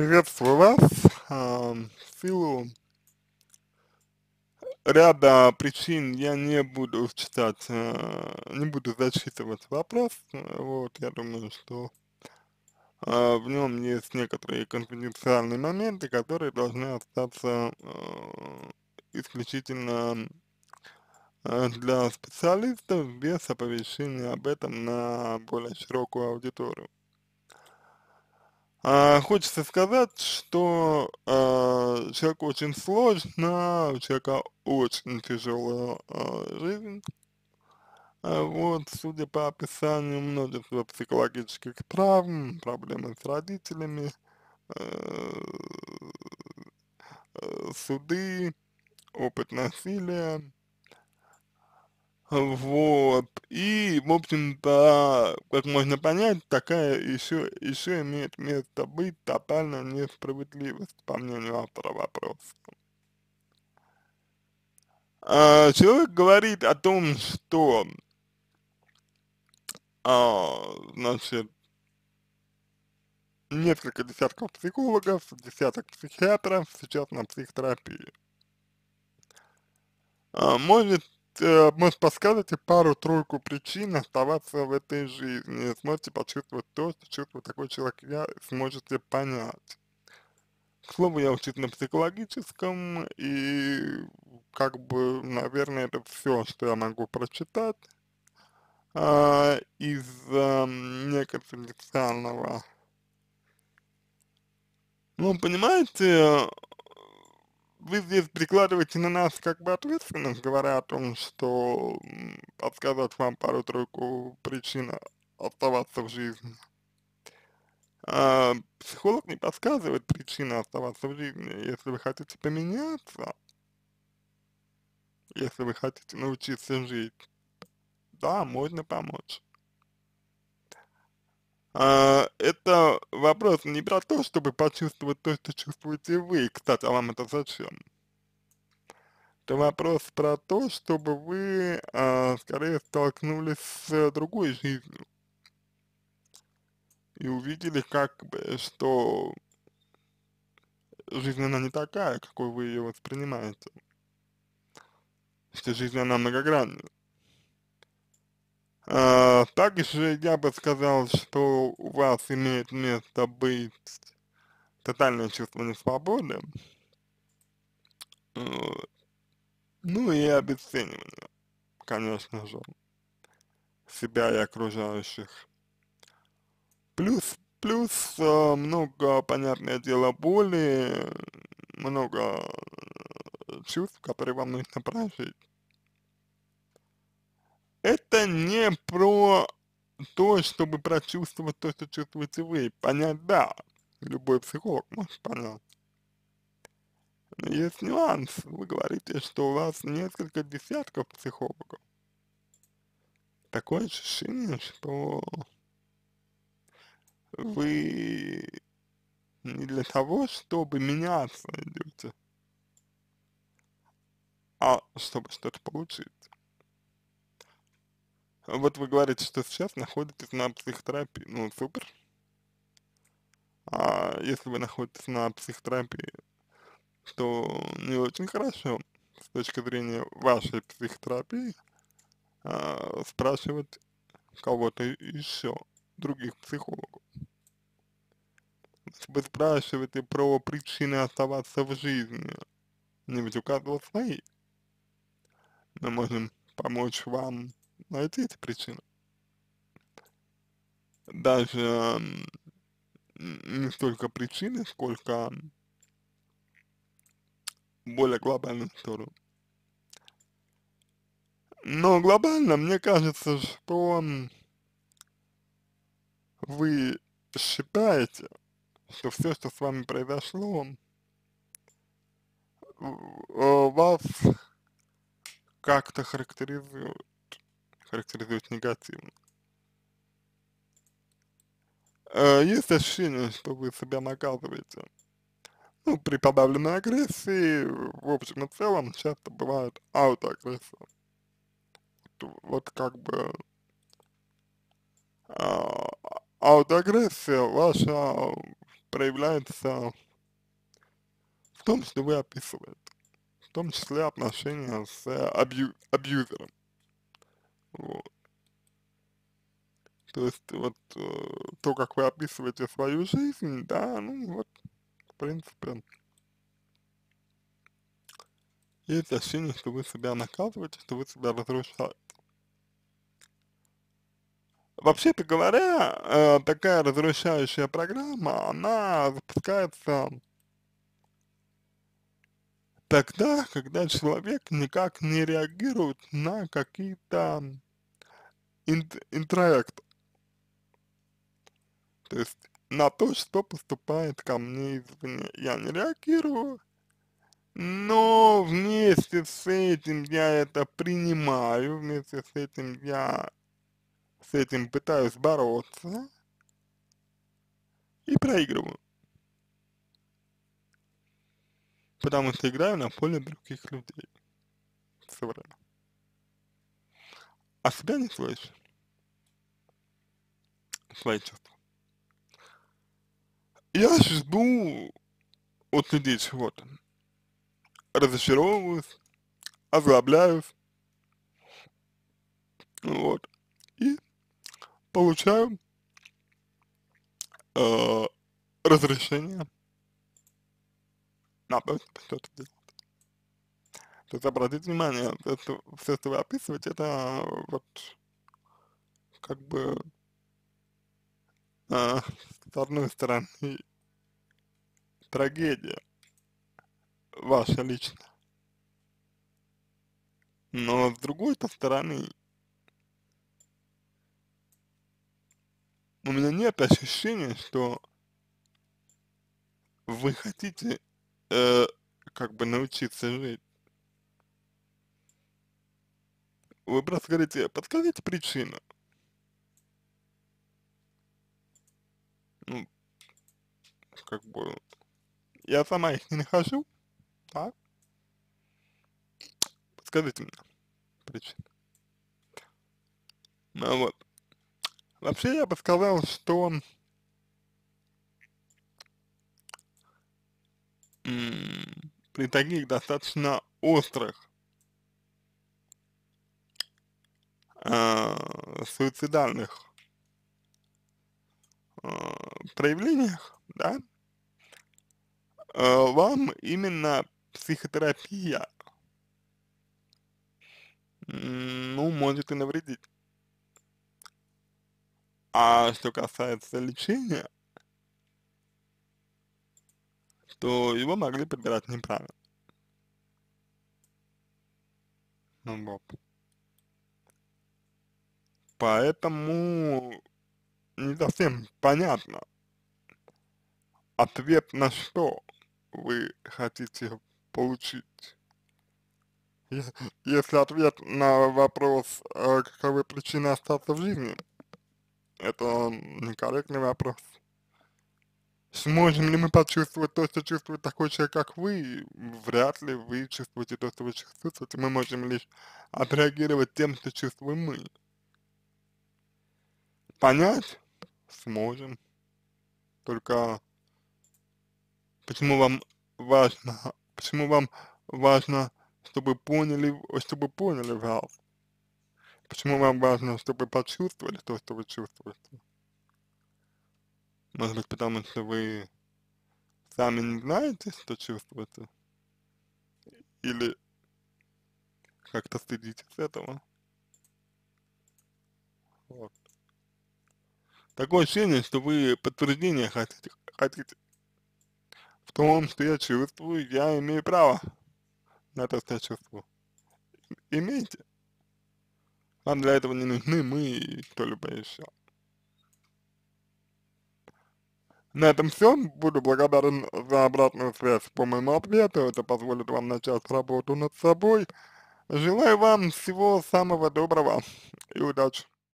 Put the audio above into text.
приветствую вас. А, в силу ряда причин я не буду читать, а, не буду зачитывать вопрос. Вот, я думаю, что а, в нем есть некоторые конфиденциальные моменты, которые должны остаться исключительно для специалистов без оповещения об этом на более широкую аудиторию. А, хочется сказать, что а, человеку очень сложно, а у человека очень тяжелая а, жизнь. А, вот, судя по описанию множества психологических травм, проблемы с родителями, а, суды, опыт насилия, вот. И, в общем-то, как можно понять, такая еще, еще имеет место быть тотальная несправедливость, по мнению автора вопроса. А, человек говорит о том, что, а, значит, несколько десятков психологов, десяток психиатров сейчас на психотерапии. А, может Э, может, подскажете пару-тройку причин оставаться в этой жизни? Сможете почувствовать то, что чувствует такой человек я, сможете понять. К слову, я учусь на психологическом, и как бы, наверное, это все, что я могу прочитать а, из а, эм, неконфиденциального. Ну, понимаете, вы здесь прикладываете на нас как бы ответственность, говоря о том, что подсказать вам пару-тройку причин оставаться в жизни. А, психолог не подсказывает причины оставаться в жизни. Если вы хотите поменяться, если вы хотите научиться жить, да, можно помочь. А, это вопрос не про то, чтобы почувствовать то, что чувствуете вы, кстати, а вам это зачем? Это вопрос про то, чтобы вы а, скорее столкнулись с э, другой жизнью и увидели как бы, что жизнь она не такая, какой вы ее воспринимаете, что жизнь она многогранная. А, также я бы сказал, что у вас имеет место быть тотальное чувство несвободы, ну и обесценивание, конечно же, себя и окружающих. Плюс, плюс э, много, понятное дело, боли, много чувств, которые вам нужно прожить это не про то, чтобы прочувствовать то, что чувствуете вы. Понять, да, любой психолог может понять. Но есть нюанс. Вы говорите, что у вас несколько десятков психологов. Такое ощущение, что вы не для того, чтобы меняться идете, а чтобы что-то получить. Вот вы говорите, что сейчас находитесь на психотерапии. Ну, супер. А если вы находитесь на психотерапии, то не очень хорошо с точки зрения вашей психотерапии а, спрашивать кого-то еще, других психологов. Вы спрашиваете про причины оставаться в жизни, не ведь указывал свои. Мы можем помочь вам на эти причины. Даже не столько причины, сколько более глобальную сторону. Но глобально, мне кажется, что вы считаете, что все, что с вами произошло, э, вас как-то характеризует характеризует негативно. Э, есть ощущение, что вы себя наказываете. Ну, при подавленной агрессии, в общем и целом, часто бывает аутоагрессия. Вот, вот как бы а, аутоагрессия ваша проявляется в том, что вы описываете, в том числе отношения с абью абьюзером. То есть вот э, то, как вы описываете свою жизнь, да, ну вот, в принципе, есть ощущение, что вы себя наказываете, что вы себя разрушаете. Вообще-то говоря, э, такая разрушающая программа, она запускается тогда, когда человек никак не реагирует на какие-то ин интроекты то есть на то, что поступает ко мне извне. Я не реагирую, но вместе с этим я это принимаю, вместе с этим я с этим пытаюсь бороться и проигрываю. Потому что играю на поле других людей. Все время. А себя не слышишь. Свои чувства. Я жду от людей чего-то. Разочаровываюсь, озлобляюсь. Ну вот. И получаю э, разрешение на что это делать. То есть обратите внимание, все, что, все, что вы описываете, это вот как бы э, с одной стороны трагедия ваша лично. Но с другой-то стороны, у меня нет ощущения, что вы хотите э, как бы научиться жить. Вы просто говорите, подскажите причину. Ну, как бы я сама их не нахожу, так? Подскажите мне причины. Ну вот. Вообще я бы сказал, что при таких достаточно острых э, суицидальных э, проявлениях, да, Э, вам именно психотерапия, ну, может и навредить. А что касается лечения, то его могли подбирать неправильно. Ну вот. Поэтому не совсем понятно ответ на что вы хотите получить? Если ответ на вопрос, э, каковы причины остаться в жизни, это некорректный вопрос. Сможем ли мы почувствовать то, что чувствует такой человек, как вы? Вряд ли вы чувствуете то, что вы чувствуете. Мы можем лишь отреагировать тем, что чувствуем мы. Понять сможем. Только почему вам важно, почему вам важно, чтобы поняли, чтобы поняли вас, почему вам важно, чтобы почувствовали то, что вы чувствуете. Может быть, потому что вы сами не знаете, что чувствуете, или как-то стыдитесь этого. Вот. Такое ощущение, что вы подтверждение хотите, хотите в том, что я чувствую, я имею право на то, что я чувствую. Имейте. Вам для этого не нужны мы и кто-либо еще. На этом все. Буду благодарен за обратную связь по моему ответу. Это позволит вам начать работу над собой. Желаю вам всего самого доброго и удачи.